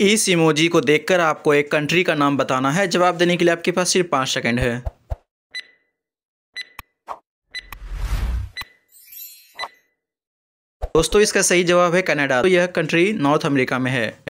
इस इमोजी को देखकर आपको एक कंट्री का नाम बताना है जवाब देने के लिए आपके पास सिर्फ पाँच सेकेंड है दोस्तों इसका सही जवाब है कनाडा तो यह कंट्री नॉर्थ अमेरिका में है